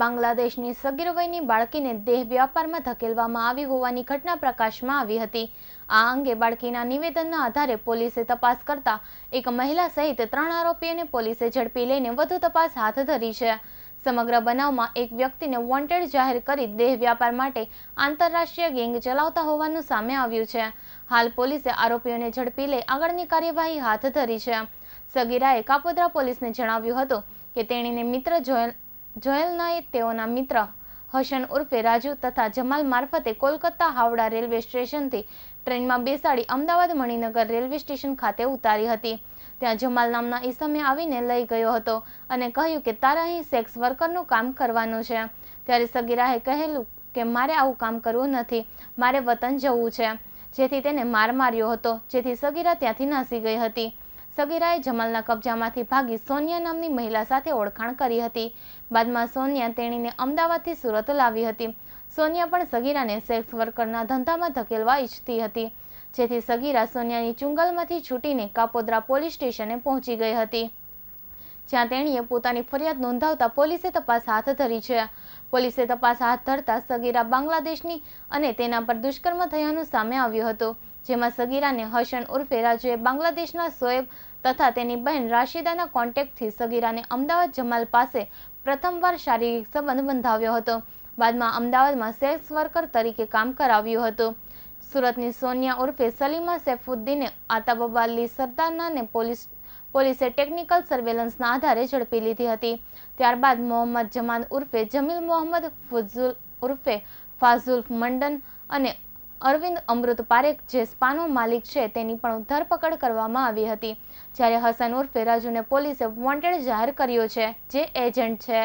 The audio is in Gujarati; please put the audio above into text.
બાંગ્લાદેશની સગીર વયની બાળકીને દેહ વ્યાપારમાં ધકેલવામાં આવી હોવાની ઘટના પ્રકાશમાં આવી હતી આ અંગે બાળકીના નિવેદનના આધારે પોલીસે તપાસ કરતા એક મહિલા સહિત ત્રણ આરોપીઓને પોલીસે ઝડપી લઈને વધુ તપાસ હાથ ધરી છે સમગ્ર બનાવમાં એક વ્યક્તિને વોન્ટેડ જાહેર કરી દેહ વ્યાપાર માટે આંતરરાષ્ટ્રીય ગેંગ ચલાવતા હોવાનું સામે આવ્યું છે હાલ પોલીસે આરોપીઓને ઝડપી લઈ આગળની કાર્યવાહી હાથ ધરી છે સગીરાએ કાપોદ્રા પોલીસને જણાવ્યું હતું કે તેણીને મિત્ર જોયેલ જોયલનાએ તેઓના મિત્ર હસન ઉર્ફે રાજુ તથા જમાલ મારફતે કોલકાતા હાવડા રેલવે સ્ટેશનથી ટ્રેનમાં બેસાડી અમદાવાદ મણિનગર રેલવે સ્ટેશન ખાતે ઉતારી હતી ત્યાં જમાલ નામના ઈસમે આવીને લઈ ગયો હતો અને કહ્યું કે તારા અહીં સેક્સ વર્કરનું કામ કરવાનું છે ત્યારે સગીરાએ કહેલું કે મારે આવું કામ કરવું નથી મારે વતન જવું છે જેથી તેને માર માર્યો હતો જેથી સગીરા ત્યાંથી નાસી ગઈ હતી સગીરાએ જમાલના કબજામાંથી ભાગી સોનિયા નામની મહિલા સાથે ઓળખાણ કરી હતી બાદમાં સોનિયા તેણીને અમદાવાદથી સુરત લાવી હતી સોનિયા પણ સગીરાને સેક્સ વર્કરના ધંધામાં ધકેલવા ઈચ્છતી હતી જેથી સગીરા સોનિયાની ચુંગલમાંથી છૂટીને કાપોદ્રા પોલીસ સ્ટેશને પહોંચી ગઈ હતી જ્યાં તેણીએ પોતાની ફરિયાદ નોંધાવતા પોલીસે તપાસ હાથ ધરી છે પોલીસે તપાસ હાથ ધરતા સગીરા બાંગ્લાદેશની અને તેના પર દુષ્કર્મ થયાનું સામે આવ્યું હતું જેમાં સગીરાને હસન ઉર્ફે રાજુએ બાંગ્લાદેશના સોએબ તથા તેની બહેન રાશિદાના કોન્ટેક્ટથી સગીરાને અમદાવાદ જમાલ પાસે પ્રથમવાર શારીરિક સંબંધ બંધાવ્યો હતો બાદમાં અમદાવાદમાં સેક્સ વર્કર તરીકે કામ કરાવ્યું હતું સુરતની સોનિયા ઉર્ફે સલીમા સૈફુદ્દીને આતાબબાલી સરદારનાને પોલીસ પોલીસે ટેકનિકલ સર્વેલન્સના આધારે ઝડપી લીધી હતી ત્યારબાદ મોહમ્મદ જમાન ઉર્ફે જમીલ મોહમ્મદ ફુઝુલ ઉર્ફે ફાઝુલ મંડન અને અરવિંદ અમૃત પારેખ જે સ્પાનો માલિક છે તેની પણ ધરપકડ કરવામાં આવી હતી જ્યારે હસન ઉર્ફે રાજુને પોલીસે વોન્ટેડ જાહેર કર્યો છે જે એજન્ટ છે